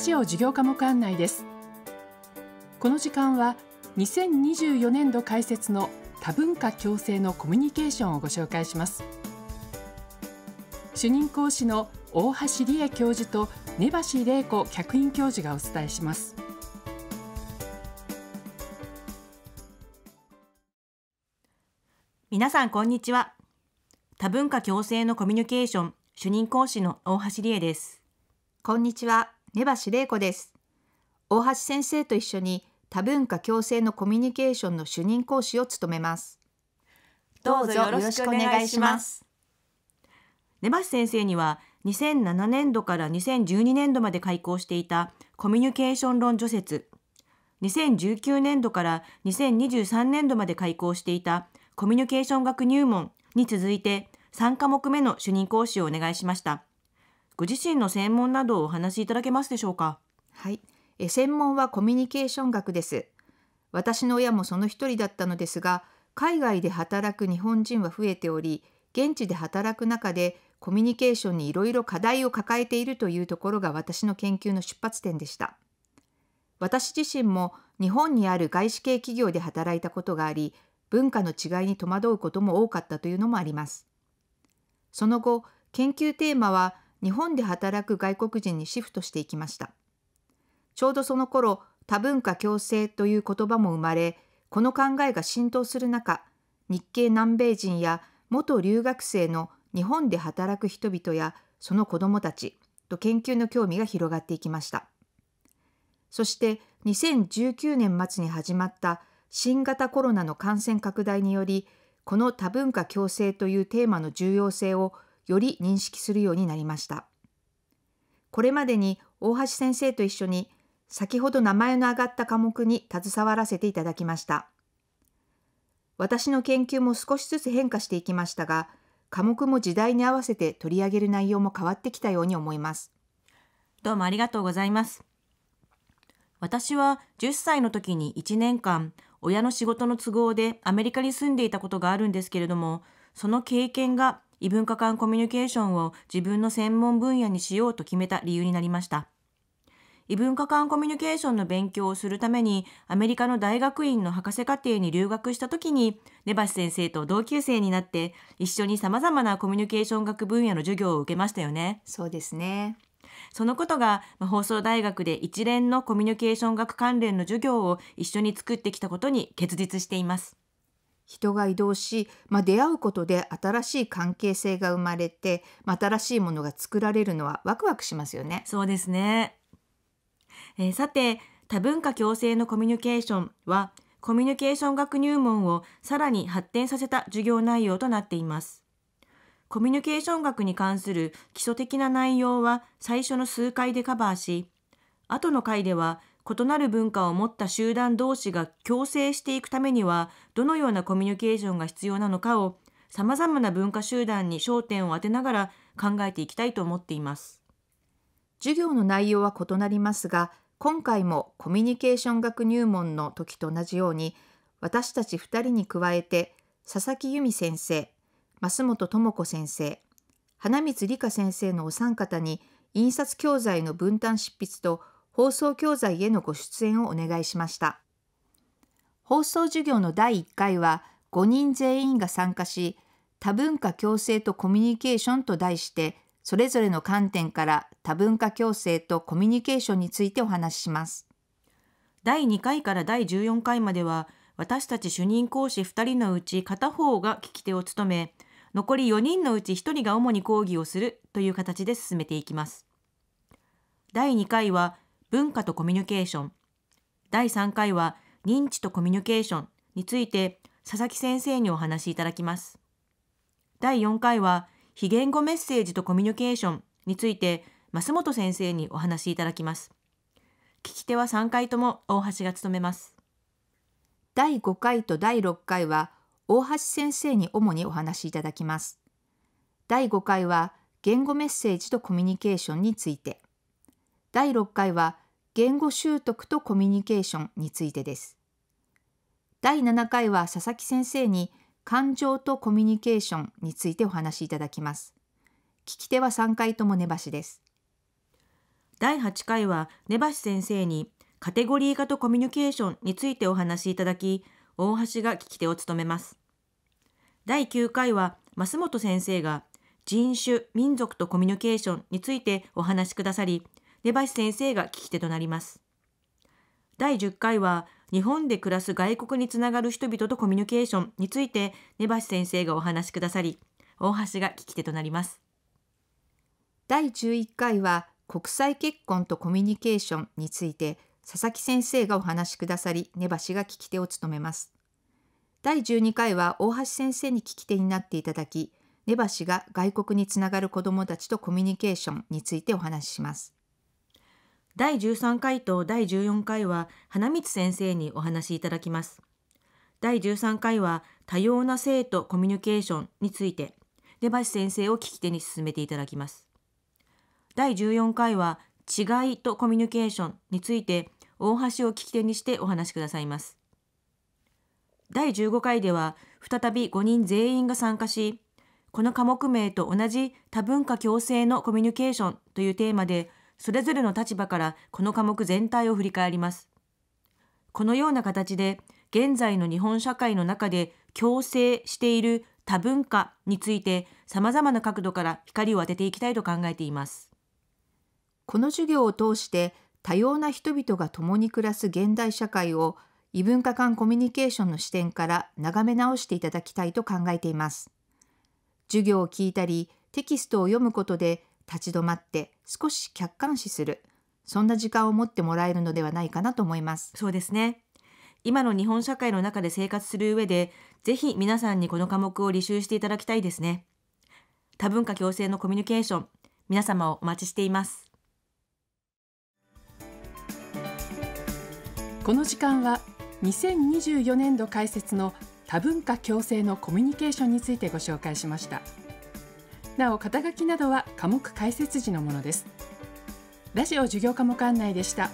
ジオ事業科目案内ですこの時間は2024年度開設の多文化共生のコミュニケーションをご紹介します主任講師の大橋理恵教授と根橋玲子客員教授がお伝えします皆さんこんにちは多文化共生のコミュニケーション主任講師の大橋理恵ですこんにちは根橋玲子です大橋先生と一緒に多文化共生のコミュニケーションの主任講師を務めますどうぞよろしくお願いします根橋先生には2007年度から2012年度まで開講していたコミュニケーション論除雪2019年度から2023年度まで開講していたコミュニケーション学入門に続いて3科目目の主任講師をお願いしました。ご自身の専門などをお話しいただけますでしょうかはいえ専門はコミュニケーション学です私の親もその一人だったのですが海外で働く日本人は増えており現地で働く中でコミュニケーションにいろいろ課題を抱えているというところが私の研究の出発点でした私自身も日本にある外資系企業で働いたことがあり文化の違いに戸惑うことも多かったというのもありますその後研究テーマは日本で働く外国人にシフトしていきました。ちょうどその頃、多文化共生という言葉も生まれ、この考えが浸透する中、日系南米人や元留学生の日本で働く人々やその子どもたちと研究の興味が広がっていきました。そして2019年末に始まった新型コロナの感染拡大により、この多文化共生というテーマの重要性をより認識するようになりました。これまでに大橋先生と一緒に先ほど名前の挙がった科目に携わらせていただきました。私の研究も少しずつ変化していきましたが、科目も時代に合わせて取り上げる内容も変わってきたように思います。どうもありがとうございます。私は10歳の時に1年間、親の仕事の都合でアメリカに住んでいたことがあるんですけれども、その経験が異文化間コミュニケーションを自分の専門分野にしようと決めた理由になりました。異文化間コミュニケーションの勉強をするためにアメリカの大学院の博士課程に留学した時に根橋先生と同級生になって一緒にさまざまなコミュニケーション学分野の授業を受けましたよね。そうですねそのことが放送大学で一連のコミュニケーション学関連の授業を一緒に作ってきたことに結実しています。人が移動し、まあ、出会うことで新しい関係性が生まれて、まあ、新しいものが作られるのはワクワクしますよね。そうですね、えー、さて多文化共生のコミュニケーションはコミュニケーション学入門をさらに発展させた授業内容となっています。コミュニケーション学に関する基礎的な内容は最初の数回でカバーし、後の回では異なる文化を持った集団同士が共生していくためにはどのようなコミュニケーションが必要なのかをさまざまな文化集団に焦点を当てながら考えていきたいと思っています授業の内容は異なりますが今回もコミュニケーション学入門の時と同じように私たち2人に加えて佐々木由美先生増本智子先生花光理香先生のお三方に印刷教材の分担執筆と放送教材へのご出演をお願いしました放送授業の第1回は5人全員が参加し多文化共生とコミュニケーションと題してそれぞれの観点から多文化共生とコミュニケーションについてお話しします第2回から第14回までは私たち主任講師2人のうち片方が聞き手を務め残り4人のうち1人が主に講義をするという形で進めていきます第2回は文化とコミュニケーション、第3回は認知とコミュニケーションについて佐々木先生にお話しいただきます。第4回は非言語メッセージとコミュニケーションについて増本先生にお話しいただきます。聞き手は3回とも大橋が務めます。第5回と第6回は大橋先生に主にお話しいただきます。第5回は言語メッセージとコミュニケーションについて、第6回は言語習得とコミュニケーションについてです。第7回は佐々木先生に感情とコミュニケーションについてお話しいただきます。聞き手は3回とも根橋です。第8回は根橋先生にカテゴリー化とコミュニケーションについてお話しいただき、大橋が聞き手を務めます。第9回は増本先生が人種、民族とコミュニケーションについてお話しくださり、根橋先生が聞き手となります。第10回は日本で暮らす外国につながる人々とコミュニケーションについて根橋先生がお話しくださり大橋が聞き手となります第11回は国際結婚とコミュニケーションについて佐々木先生がお話しくださり根橋が聞き手を務めます第12回は大橋先生に聞き手になっていただき根橋が外国につながる子どもたちとコミュニケーションについてお話しします第13回と第14回は花光先生にお話しいただきます。第13回は多様な性とコミュニケーションについて出橋先生を聞き手に進めていただきます。第14回は違いとコミュニケーションについて大橋を聞き手にしてお話しくださいます。第15回では再び5人全員が参加し、この科目名と同じ多文化共生のコミュニケーションというテーマでそれぞれの立場からこの科目全体を振り返ります。このような形で、現在の日本社会の中で共生している多文化について、様々な角度から光を当てていきたいと考えています。この授業を通して、多様な人々が共に暮らす現代社会を異文化間コミュニケーションの視点から眺め直していただきたいと考えています。授業を聞いたり、テキストを読むことで立ち止まって少し客観視するそんな時間を持ってもらえるのではないかなと思いますそうですね今の日本社会の中で生活する上でぜひ皆さんにこの科目を履修していただきたいですね多文化共生のコミュニケーション皆様をお待ちしていますこの時間は2024年度開設の多文化共生のコミュニケーションについてご紹介しました。なお肩書などは科目解説時のものですラジオ授業科目案内でした